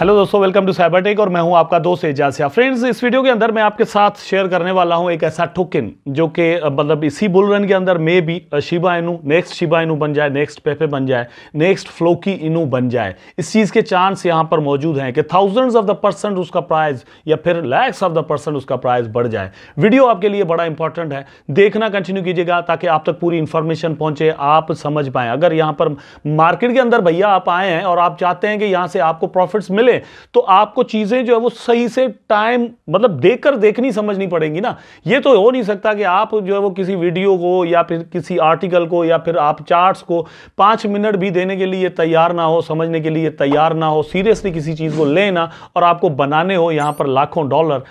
hello दोस्तों welcome to cyber tech और मैं हूं आपका दोस्त एजासिया फ्रेंड्स इस वीडियो के अंदर मैं आपके साथ शेयर करने वाला हूं एक ऐसा टोकन जो कि मतलब इसी बुल रन के अंदर maybe Shiba Inu next Shiba Inu बन जाए नेक्स्ट पेपे बन जाए नेक्स्ट फ्लोकी इनू बन जाए इस चीज़ के चांस यहाँ पर मौजूद हैं कि थाउजेंड्स ऑफ द परसेंट उसका प्राइज या फिर लैक्स ऑफ द परसेंट उसका प्राइज बढ़ जाए वीडियो आपके लिए बड़ा इंपॉर्टेंट है देखना कंटिन्यू कीजिएगा ताकि आप तक पूरी इंफॉर्मेशन पहुँचे आप समझ पाएँ अगर यहाँ पर मार्केट के अंदर भैया आप आए हैं और आप चाहते हैं कि यहाँ से आपको प्रॉफिट्स मिले लें तो आपको चीज़ें जो है वो सही से टाइम मतलब देख कर देखनी समझनी पड़ेंगी ना ये तो हो नहीं सकता कि आप जो है वो किसी वीडियो को या फिर किसी आर्टिकल को या फिर आप चार्ट्स को पाँच मिनट भी देने के लिए तैयार ना हो समझने के लिए तैयार ना हो सीरियसली किसी चीज़ को लेना और आपको बनाने हो यहाँ पर लाखों डॉलर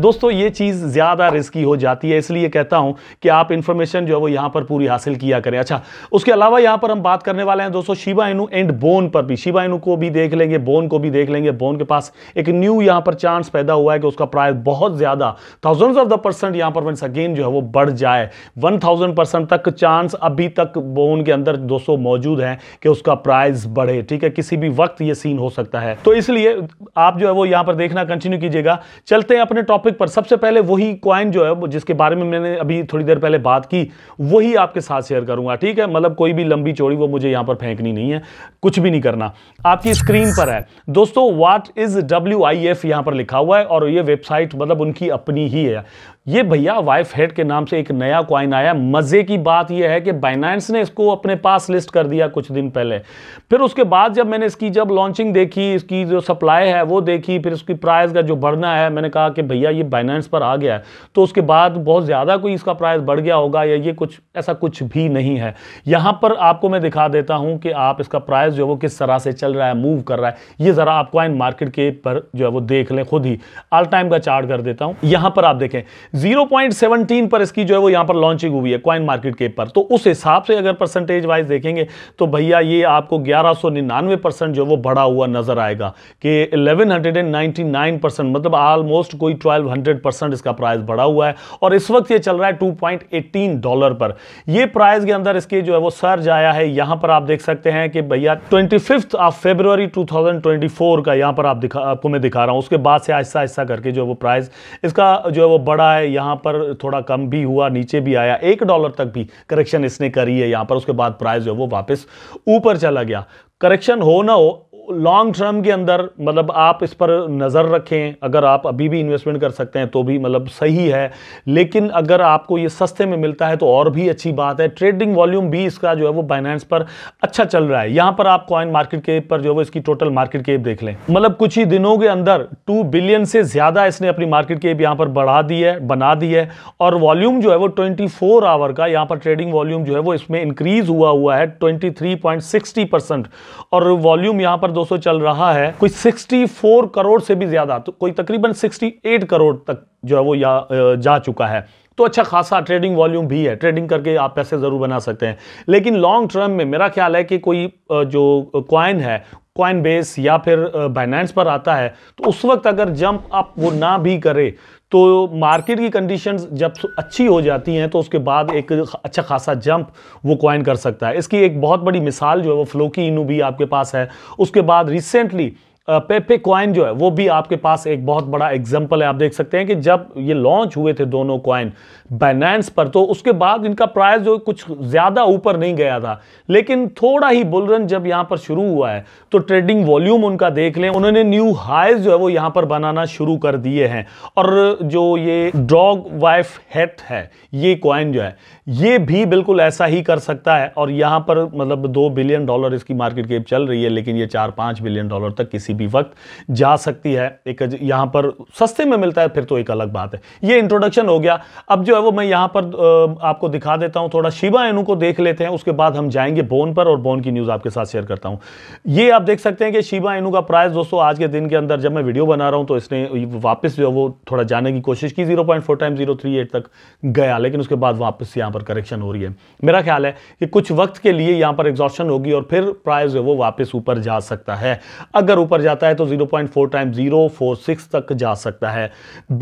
दोस्तों ये चीज़ ज़्यादा रिस्की हो जाती है इसलिए कहता हूँ कि आप इन्फॉर्मेशन जो है वो यहाँ पर पूरी हासिल किया करें अच्छा उसके अलावा यहाँ पर हम बात करने वाले हैं दोस्तों शिवा इनू एंड बोन पर भी शिवा इनू को भी देख लेंगे बोन को भी देख लेंगे बोन के पास एक न्यू यहाँ पर चांस पैदा हुआ है कि उसका प्राइस बहुत ज़्यादा थाउजेंड्स ऑफ द परसेंट यहाँ पर वंस अगेन जो है वो बढ़ जाए वन थाउजेंड परसेंट तक चांस अभी तक बोन के अंदर दोस्तों मौजूद है कि उसका प्राइस बढ़े ठीक है किसी भी वक्त ये सीन हो सकता है तो इसलिए आप जो है वो यहाँ पर देखना कंटिन्यू कीजिएगा चलते हैं अपने टॉपिक टॉपिक पर सबसे पहले वही क्वाइन जो है जिसके बारे में मैंने अभी थोड़ी देर पहले बात की वही आपके साथ शेयर करूंगा ठीक है मतलब कोई भी लंबी चौड़ी वो मुझे यहां पर फेंकनी नहीं है कुछ भी नहीं करना आपकी स्क्रीन पर है दोस्तों what is W I F यहां पर लिखा हुआ है और ये वेबसाइट मतलब उनकी अपनी ही है ये भैया वाइफ हेड के नाम से एक नया क्वाइन आया मजे की बात यह है कि बाइनांस ने इसको अपने पास लिस्ट कर दिया कुछ दिन पहले फिर उसके बाद जब मैंने इसकी जब लॉन्चिंग देखी इसकी जो सप्लाई है वो देखी फिर उसकी प्राइस का जो बढ़ना है मैंने कहा कि भैया या ये बाइनेंस पर आ गया है तो उसके बाद बहुत ज़्यादा कोई इसका प्राइस बढ़ गया होगा या ये कुछ ऐसा कुछ भी नहीं है यहाँ पर आपको मैं दिखा देता हूँ कि आप इसका प्राइस जो है वो किस तरह से चल रहा है मूव कर रहा है ये ज़रा आप क्वाइन मार्केट के पर जो है वो देख लें खुद ही आल टाइम का चार्ट कर देता हूँ यहाँ पर आप देखें जीरो पर इसकी जो है वो यहाँ पर लॉन्चिंग हुई है क्वाइन मार्केट के पर तो उस हिसाब से अगर परसेंटेज वाइज देखेंगे तो भैया ये आपको ग्यारह परसेंट जो वो बढ़ा हुआ नजर आएगा कि 1199 परसेंट मतलब ऑलमोस्ट कोई 12 हंड्रेड परसेंट इसका प्राइस बढ़ा हुआ है और इस वक्त ये चल रहा है 2.18 डॉलर पर ये प्राइस के अंदर इसके जो है वो सर्ज आया है यहां पर आप देख सकते हैं कि भैया ट्वेंटी ऑफ फेब्रवरी 2024 का यहां पर आप दिखा आपको मैं दिखा रहा हूं उसके बाद से आहिस्ता आहिस्ता करके जो है वो प्राइस इसका जो है वो बढ़ा है यहां पर थोड़ा कम भी हुआ नीचे भी आया एक डॉलर तक भी करेक्शन इसने करी है यहां पर उसके बाद प्राइस जो है वो वापस ऊपर चला गया करेक्शन हो ना हो लॉन्ग टर्म के अंदर मतलब आप इस पर नज़र रखें अगर आप अभी भी इन्वेस्टमेंट कर सकते हैं तो भी मतलब सही है लेकिन अगर आपको ये सस्ते में मिलता है तो और भी अच्छी बात है ट्रेडिंग वॉल्यूम भी इसका जो है वो बाइनेंस पर अच्छा चल रहा है यहाँ पर आप कॉइन मार्केट के पर जो है वो इसकी टोटल मार्केट केप देख लें मतलब कुछ ही दिनों के अंदर टू बिलियन से ज़्यादा इसने अपनी मार्केट केप यहाँ पर बढ़ा दी है बना दी है और वॉल्यूम जो है वो ट्वेंटी आवर का यहाँ पर ट्रेडिंग वॉल्यूम जो है वो इसमें इंक्रीज हुआ हुआ है ट्वेंटी और वॉल्यूम यहाँ पर दोस्तों चल रहा है कोई 64 करोड़ से भी ज्यादा तो कोई तकरीबन 68 करोड़ तक जो है वो या जा चुका है तो अच्छा खासा ट्रेडिंग वॉल्यूम भी है ट्रेडिंग करके आप पैसे ज़रूर बना सकते हैं लेकिन लॉन्ग टर्म में मेरा ख्याल है कि कोई जो कॉइन है कॉइन बेस या फिर बाइनेंस पर आता है तो उस वक्त अगर जंप आप वो ना भी करे तो मार्केट की कंडीशंस जब अच्छी हो जाती हैं तो उसके बाद एक अच्छा खासा जंप वो कॉइन कर सकता है इसकी एक बहुत बड़ी मिसाल जो है वो फ्लोकी इनू भी आपके पास है उसके बाद रिसेंटली पेपे कॉइन जो है वो भी आपके पास एक बहुत बड़ा एग्जाम्पल है आप देख सकते हैं कि जब ये लॉन्च हुए थे दोनों कॉइन बाइनेंस पर तो उसके बाद इनका प्राइस जो कुछ ज़्यादा ऊपर नहीं गया था लेकिन थोड़ा ही बुलरन जब यहाँ पर शुरू हुआ है तो ट्रेडिंग वॉल्यूम उनका देख लें उन्होंने न्यू हाइज जो है वो यहाँ पर बनाना शुरू कर दिए हैं और जो ये ड्रॉग वाइफ हेट है ये कॉइन जो है ये भी बिल्कुल ऐसा ही कर सकता है और यहाँ पर मतलब दो बिलियन डॉलर इसकी मार्केट केप चल रही है लेकिन ये चार पाँच बिलियन डॉलर तक किसी भी वक्त जा सकती है एक यहाँ पर सस्ते में मिलता है फिर तो एक अलग बात है ये इंट्रोडक्शन हो गया अब जो है वो मैं यहाँ पर आपको दिखा देता हूँ थोड़ा शिवा एनू को देख लेते हैं उसके बाद हम जाएंगे बोन पर और बोन की न्यूज़ आपके साथ शेयर करता हूँ ये आप देख सकते हैं कि शिवा एनू का प्राइस दोस्तों आज के दिन के अंदर जब मैं वीडियो बना रहा हूँ तो इसने वापस जो है वो थोड़ा जाने की कोशिश की जीरो टाइम जीरो तक गया लेकिन उसके बाद वापस यहाँ पर करेक्शन हो रही है मेरा ख्याल है कि कुछ वक्त के लिए यहाँ पर एग्जॉशन होगी और फिर प्राइस जो है वो वापस ऊपर जा सकता है अगर ऊपर जाता है तो 0.4 टाइम 046 तक जा सकता है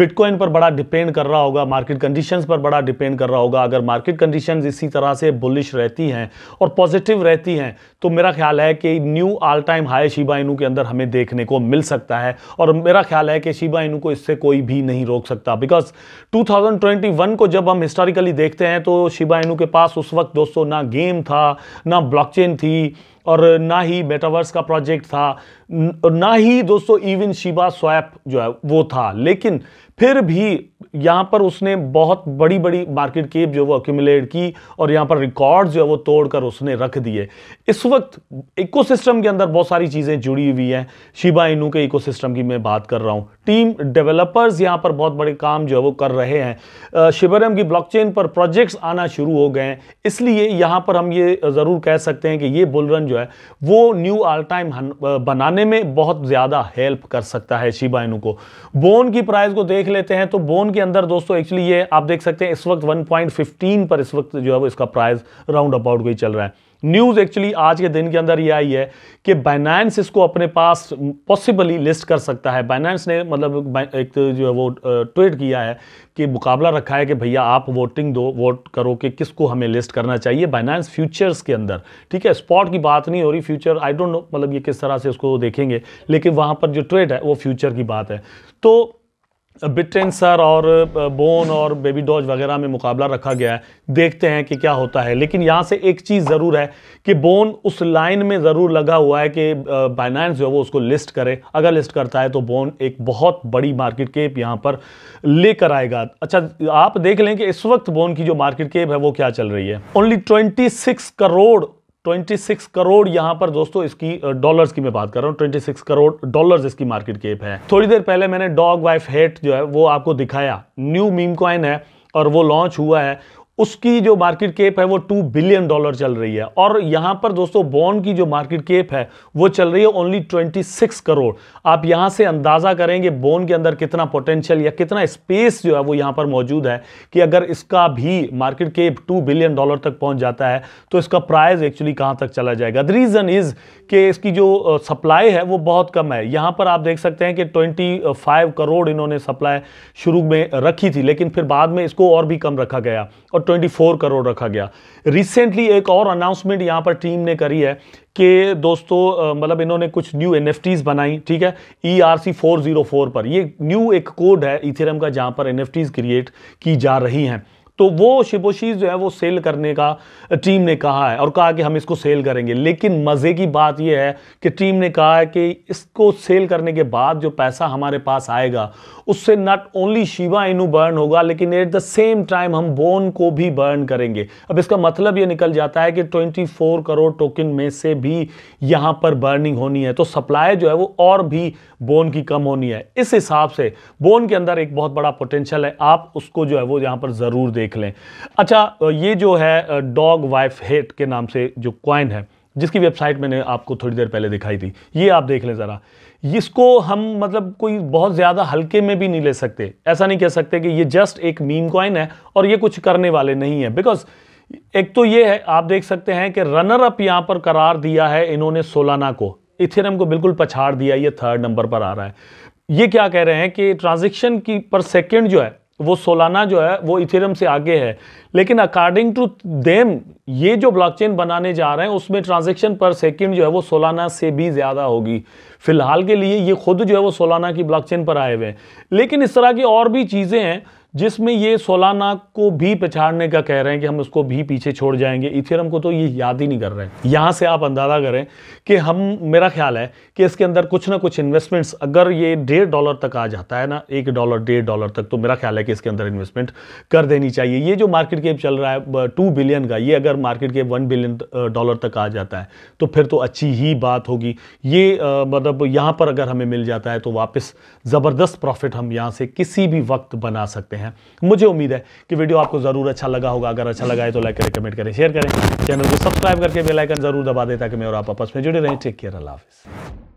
बिटकॉइन पर बड़ा डिपेंड कर रहा होगा मार्केट कंडीशंस पर बड़ा डिपेंड कर रहा होगा अगर मार्केट कंडीशंस इसी तरह से बुलिश रहती हैं और पॉजिटिव रहती हैं तो मेरा ख्याल है कि new all time high Shiba Inu के अंदर हमें देखने को मिल सकता है और मेरा ख्याल है कि शिबा इनू को इससे कोई भी नहीं रोक सकता बिकॉज 2021 को जब हम हिस्टोरिकली देखते हैं तो शिबा इनू के पास उस वक्त दोस्तों ना गेम था ना ब्लॉकचेन थी और ना ही मेटावर्स का प्रोजेक्ट था ना ही दोस्तों इवन शिबा स्वैप जो है वो था लेकिन फिर भी यहाँ पर उसने बहुत बड़ी बड़ी मार्केट केप जो वो अक्यूमुलेट की और यहाँ पर रिकॉर्ड जो है वो तोड़कर उसने रख दिए इस वक्त इकोसिस्टम के अंदर बहुत सारी चीज़ें जुड़ी हुई हैं शिबा इनू के इकोसिस्टम की मैं बात कर रहा हूँ टीम डेवलपर्स यहाँ पर बहुत बड़े काम जो है वो कर रहे हैं शिबरम की ब्लॉकचेन पर प्रोजेक्ट्स आना शुरू हो गए हैं इसलिए यहाँ पर हम ये ज़रूर कह सकते हैं कि ये बुलरन जो है वो न्यू आल टाइम बनाने में बहुत ज़्यादा हेल्प कर सकता है शिबा इनू को बोन की प्राइस को देख लेते हैं तो बोन के अंदर दोस्तों एक्चुअली ये आप देख सकते हैं इस वक्त 1.15 पर इस वक्त जो है वो इसका प्राइस राउंड अबाउट कोई चल रहा है न्यूज़ एक्चुअली आज के दिन के अंदर ये आई है कि बाइनांस इसको अपने पास पॉसिबली लिस्ट कर सकता है बाइनांस ने मतलब एक जो है वो ट्वीट किया है कि मुकाबला रखा है कि भैया आप वोटिंग दो वोट करो कि किसको हमें लिस्ट करना चाहिए बाइनांस फ्यूचर्स के अंदर ठीक है स्पॉट की बात नहीं हो रही फ्यूचर आई डोंट नो मतलब ये किस तरह से उसको देखेंगे लेकिन वहाँ पर जो ट्वेट है वो फ्यूचर की बात है तो बिट्रेंसर और बोन और बेबी डॉज वगैरह में मुकाबला रखा गया है देखते हैं कि क्या होता है लेकिन यहाँ से एक चीज़ ज़रूर है कि बोन उस लाइन में ज़रूर लगा हुआ है कि बाइनांस जो है वो उसको लिस्ट करे अगर लिस्ट करता है तो बोन एक बहुत बड़ी मार्केट केप यहाँ पर लेकर आएगा अच्छा आप देख लें कि इस वक्त बोन की जो मार्केट केप है वो क्या चल रही है ओनली ट्वेंटी करोड़ 26 करोड़ यहां पर दोस्तों इसकी डॉलर्स की मैं बात कर रहा हूं 26 करोड़ डॉलर्स इसकी मार्केट केप है थोड़ी देर पहले मैंने डॉग वाइफ हेट जो है वो आपको दिखाया न्यू मीम कॉइन है और वो लॉन्च हुआ है उसकी जो मार्केट केप है वो टू बिलियन डॉलर चल रही है और यहाँ पर दोस्तों बॉन्ड की जो मार्केट केप है वो चल रही है ओनली ट्वेंटी सिक्स करोड़ आप यहाँ से अंदाज़ा करेंगे बॉन्ड के अंदर कितना पोटेंशियल या कितना स्पेस जो है वो यहाँ पर मौजूद है कि अगर इसका भी market cap two billion dollar तक पहुँच जाता है तो इसका प्राइस एक्चुअली कहाँ तक चला जाएगा द रीज़न इज़ कि इसकी जो सप्लाई है वो बहुत कम है यहाँ पर आप देख सकते हैं कि ट्वेंटी करोड़ इन्होंने सप्लाई शुरू में रखी थी लेकिन फिर बाद में इसको और भी कम रखा गया और 24 करोड़ रखा गया रिसेंटली एक और अनाउंसमेंट यहाँ पर टीम ने करी है कि दोस्तों मतलब इन्होंने कुछ न्यू एन बनाई ठीक है E R C four zero four पर ये न्यू एक कोड है इथेरम का जहाँ पर एन क्रिएट की जा रही हैं तो वो शिबोशीज जो है वो सेल करने का टीम ने कहा है और कहा कि हम इसको सेल करेंगे लेकिन मज़े की बात यह है कि टीम ने कहा है कि इसको सेल करने के बाद जो पैसा हमारे पास आएगा उससे नॉट ओनली शिवा इनू बर्न होगा लेकिन एट द सेम टाइम हम बोन को भी बर्न करेंगे अब इसका मतलब ये निकल जाता है कि 24 करोड़ टोकन में से भी यहाँ पर बर्निंग होनी है तो सप्लाई जो है वो और भी बोन की कम होनी है इस हिसाब से बोन के अंदर एक बहुत बड़ा पोटेंशियल है आप उसको जो है वो यहाँ पर ज़रूर देख लें अच्छा ये जो है डॉग वाइफ हेट के नाम से जो क्वाइन है जिसकी वेबसाइट मैंने आपको थोड़ी देर पहले दिखाई थी ये आप देख लें ज़रा इसको हम मतलब कोई बहुत ज़्यादा हल्के में भी नहीं ले सकते ऐसा नहीं कह सकते कि ये जस्ट एक मीम कॉइन है और ये कुछ करने वाले नहीं है बिकॉज एक तो ये है आप देख सकते हैं कि रनर अप यहाँ पर करार दिया है इन्होंने सोलाना को इथेरम को बिल्कुल पछाड़ दिया ये थर्ड नंबर पर आ रहा है ये क्या कह रहे हैं कि ट्रांजेक्शन की पर सेकेंड जो है वो सोलाना जो है वो इथेरियम से आगे है लेकिन अकॉर्डिंग टू देम ये जो ब्लॉकचेन बनाने जा रहे हैं उसमें ट्रांजेक्शन पर सेकंड जो है वो सोलाना से भी ज़्यादा होगी फिलहाल के लिए ये खुद जो है वो सोलाना की ब्लॉकचेन पर आए हुए हैं लेकिन इस तरह की और भी चीज़ें हैं जिसमें ये सोलाना को भी पछाड़ने का कह रहे हैं कि हम उसको भी पीछे छोड़ जाएंगे इथेरम को तो ये याद ही नहीं कर रहे हैं यहाँ से आप अंदाज़ा करें कि हम मेरा ख्याल है कि इसके अंदर कुछ ना कुछ इन्वेस्टमेंट्स अगर ये डेढ़ डॉलर तक आ जाता है ना एक डॉलर डेढ़ डॉलर तक तो मेरा ख्याल है कि इसके अंदर इन्वेस्टमेंट कर देनी चाहिए ये जो मार्केट केप चल रहा है टू बिलियन का ये अगर market cap one billion dollar तक आ जाता है तो फिर तो अच्छी ही बात होगी ये मतलब यहाँ पर अगर हमें मिल जाता है तो वापस ज़बरदस्त प्रॉफिट हम यहाँ से किसी भी वक्त बना सकते हैं हैं मुझे उम्मीद है कि वीडियो आपको ज़रूर अच्छा लगा होगा अगर अच्छा लगा है तो लाइक करें कमेंट करें शेयर करें चैनल को सब्सक्राइब करके बेलाइकन जरूर दबा दें ताकि मैं और आप आपस में जुड़े रहें टेक केयर अल्लाह हाफिज़